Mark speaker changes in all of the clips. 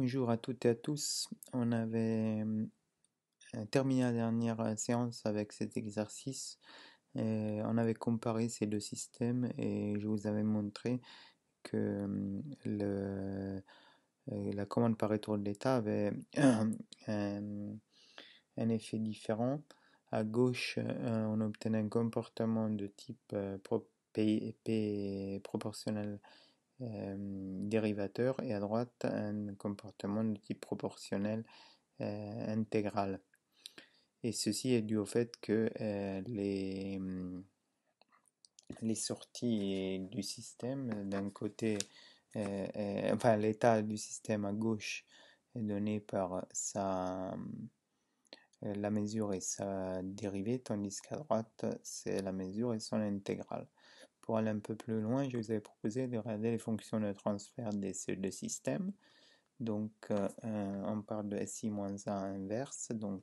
Speaker 1: Bonjour à toutes et à tous. On avait euh, terminé la dernière euh, séance avec cet exercice. on avait comparé ces deux systèmes et je vous avais montré que euh, la commande par retour de l'état avait un, effet différent. À gauche, on obtenait un comportement de type P, P proportionnel euh, dérivateur et à droite un comportement de type proportionnel euh, intégral. Et ceci est dû au fait que euh, les, hum, les sorties du système d'un côté, enfin l'état du système à gauche est donné par sa la mesure et sa dérivée, tandis qu'à droite, c'est la mesure et son intégrale. Pour aller un peu plus loin, je vous avais proposé de regarder les fonctions de transfert des ces deux systèmes. Donc, euh, on parle de SI moins inverse. Donc,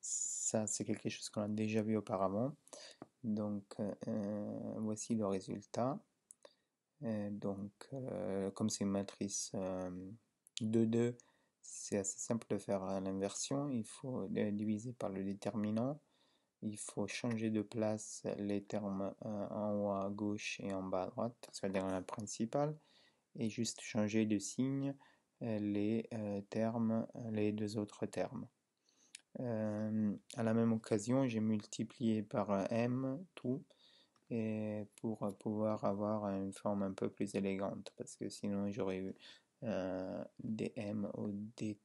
Speaker 1: ça, c'est quelque chose qu'on a déjà vu auparavant. Donc, euh, voici le résultat. Euh, donc, comme c'est une matrice 2-2, c'est assez simple de faire l'inversion. Il faut diviser par le déterminant il faut changer de place les termes euh, en haut à gauche et en bas à droite, c'est-à-dire la principale, et juste changer de signe euh, les euh, termes, les deux autres termes. Euh, à la même occasion, j'ai multiplié par m tout et pour pouvoir avoir une forme un peu plus élégante parce que sinon j'aurais eu des m au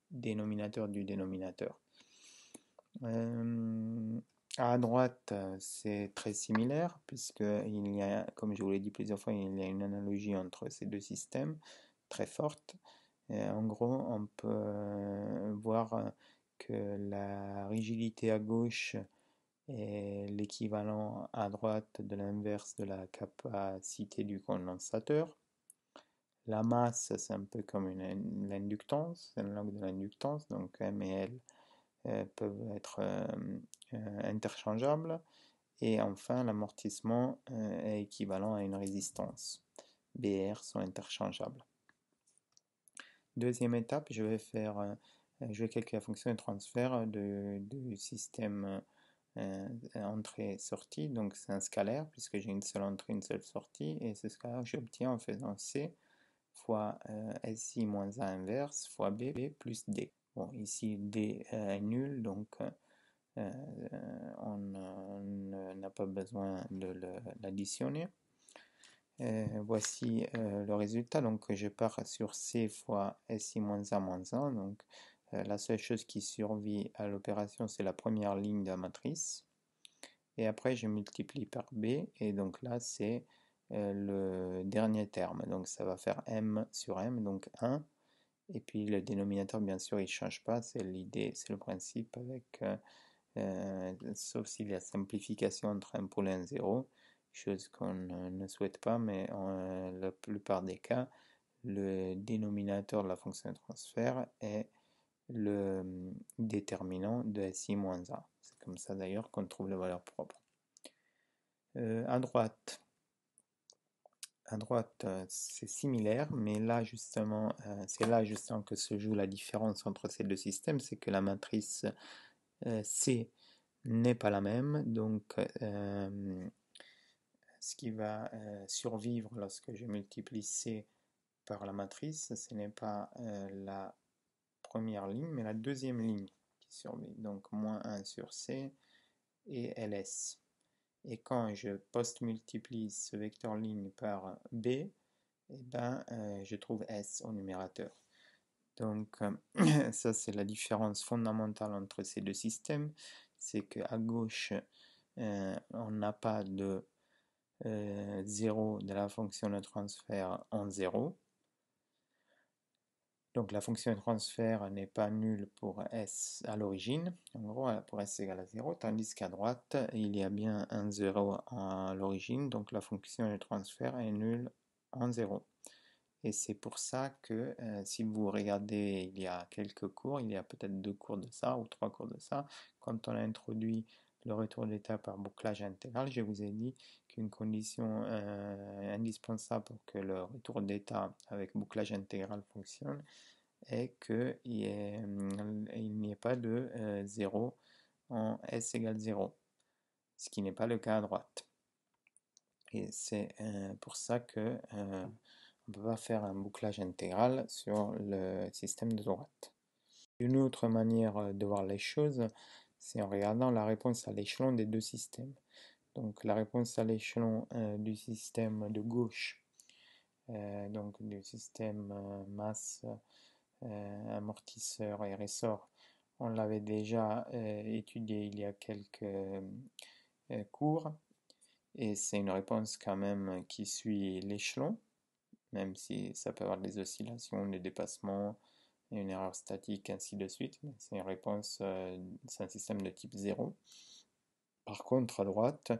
Speaker 1: dénominateur du dénominateur. À droite, euh, c'est très similaire, puisque, y a, comme je vous l'ai dit plusieurs fois, il y a une analogie entre ces deux systèmes très forte. en gros, on peut euh, voir euh, que la rigidité à gauche est l'équivalent à droite de l'inverse de la capacité du condensateur. La masse, c'est un peu comme l'inductance, c'est langue de l'inductance, donc M et L euh, peuvent être euh, euh, interchangeables. Et enfin, l'amortissement est équivalent à une résistance. B sont interchangeables. Deuxième étape, je vais faire, je vais calculer la fonction de transfert du système entrée-sortie. Donc c'est un scalaire puisque j'ai une seule entrée, une seule sortie. Et ce scalaire, j'obtiens en faisant C fois s SI moins A inverse fois B, B plus D. Bon, ici, D est euh, nul, donc euh, euh, on n'a pas besoin de l'additionner. voici le résultat. Donc, je pars sur C fois SI moins 1 moins 1. Donc, la seule chose qui survit à l'opération, c'est la première ligne de la matrice. Et après, je multiplie par B. Et donc là, c'est le dernier terme. Donc, ça va faire M sur M. Donc, 1 et puis le dénominateur, bien sûr, il ne change pas, c'est l'idée, c'est le principe, avec, euh, euh, sauf s'il y a simplification entre un pôle et un zéro, chose qu'on ne souhaite pas, mais en euh, la plupart des cas, le dénominateur de la fonction de transfert est le hum, déterminant de SI-A. C'est comme ça d'ailleurs qu'on trouve la valeur propre. à droite, à droite, euh, c'est similaire, mais là justement, euh, c'est là justement que se joue la différence entre ces deux systèmes, c'est que la matrice euh, C n'est pas la même, donc ce qui va survivre lorsque je multiplie C par la matrice, ce n'est pas la première ligne, mais la deuxième ligne qui survit, donc moins 1 sur C et LS. Et quand je post-multiplie ce vecteur ligne par b, eh ben, euh, je trouve s au numérateur. Donc euh, ça c'est la différence fondamentale entre ces deux systèmes, c'est qu'à gauche euh, on n'a pas de 0 de la fonction de transfert en 0, donc la fonction de transfert n'est pas nulle pour s à l'origine, en gros euh, pour s égale à 0, tandis qu'à droite il y a bien un 0 à l'origine, donc la fonction de transfert est nulle en 0. Et c'est pour ça que euh, si vous regardez, il y a quelques cours, il y a peut-être deux cours de ça ou trois cours de ça, quand on a introduit le retour d'état par bouclage intégral, je vous ai dit qu'une condition euh, indispensable pour que le retour d'état avec bouclage intégral fonctionne est qu'il euh, n'y ait pas de 0 euh, en S égale 0, ce qui n'est pas le cas à droite. Et c'est euh, pour ça que on ne peut pas faire un bouclage intégral sur le système de droite. Une autre manière de voir les choses, c'est en regardant la réponse à l'échelon des deux systèmes. Donc la réponse à l'échelon euh, du système de gauche, euh, donc du système euh, masse, amortisseur et ressort, on l'avait déjà étudié il y a quelques cours. Et c'est une réponse quand même qui suit l'échelon, même si ça peut avoir des oscillations, des dépassements, une erreur statique, ainsi de suite. C'est une réponse, c'est un système de type 0. Par contre, à droite,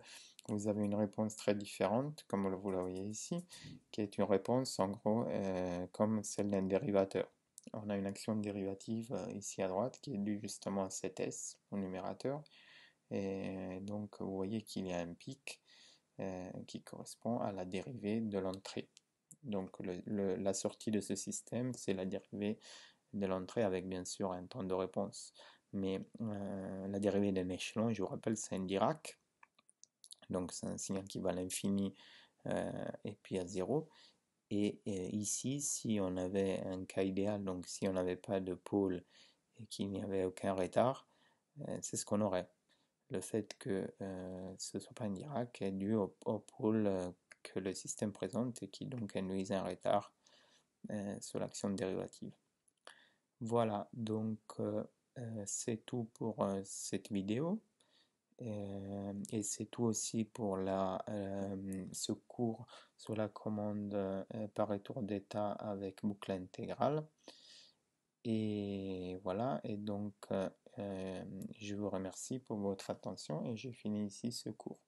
Speaker 1: vous avez une réponse très différente, comme vous la voyez ici, qui est une réponse en gros euh, comme celle d'un dérivateur. On a une action dérivative euh, ici à droite qui est due justement à cet S au numérateur. Et donc vous voyez qu'il y a un pic euh, qui correspond à la dérivée de l'entrée. Donc la sortie de ce système, c'est la dérivée de l'entrée avec bien sûr un temps de réponse mais euh, la dérivée d'un échelon, je vous rappelle, c'est un Dirac, donc c'est un signal qui va à l'infini euh, et puis à zéro. Et, euh, ici, si on avait un cas idéal, donc si on n'avait pas de pôle et qu'il n'y avait aucun retard, c'est ce qu'on aurait. Le fait que ce ne soit pas un Dirac est dû au, pôle que le système présente et qui donc induise un retard sur l'action dérivative. Voilà, donc euh, c'est tout pour euh, cette vidéo euh, et c'est tout aussi pour la, ce cours sur la commande par retour d'état avec boucle intégrale. Et voilà, et donc je vous remercie pour votre attention et je finis ici ce cours.